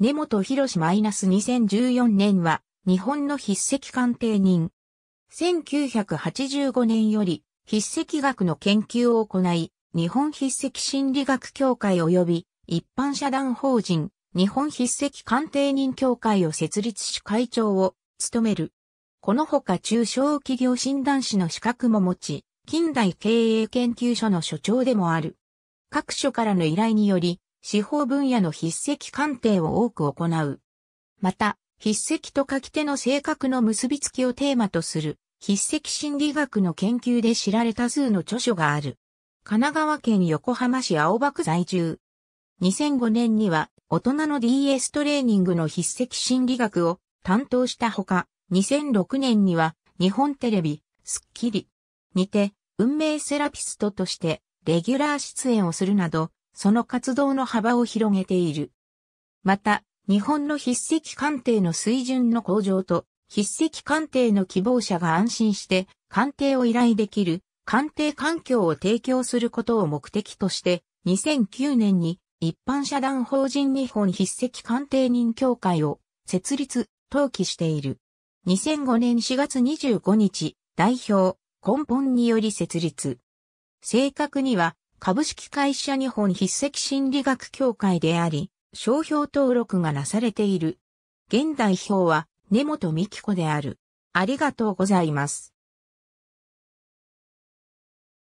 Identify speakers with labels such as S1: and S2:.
S1: 根本博士
S2: -2014 年は、日本の筆跡鑑定人。1985年より、筆跡学の研究を行い、日本筆跡心理学協会及び、一般社団法人、日本筆跡鑑定人協会を設立し会長を務める。このほか中小企業診断士の資格も持ち、近代経営研究所の所長でもある。各所からの依頼により、司法分野の筆跡鑑定を多く行う。また、筆跡と書き手の性格の結びつきをテーマとする、筆跡心理学の研究で知られた数の著書がある。神奈川県横浜市青葉区在住。2005年には大人の DS トレーニングの筆跡心理学を担当したほか、2006年には日本テレビ、スッキリにて運命セラピストとしてレギュラー出演をするなどその活動の幅を広げている。また、日本の筆跡鑑定の水準の向上と、筆跡鑑定の希望者が安心して鑑定を依頼できる鑑定環境を提供することを目的として、2009年に一般社団法人日本筆跡鑑定人協会を設立、登記している。2005年4月25日、代表、根本により設立。正確には、株式会社日本筆跡心理学協会であり、商標登録がなされている。現代表は根本美希子である。ありがとうございます。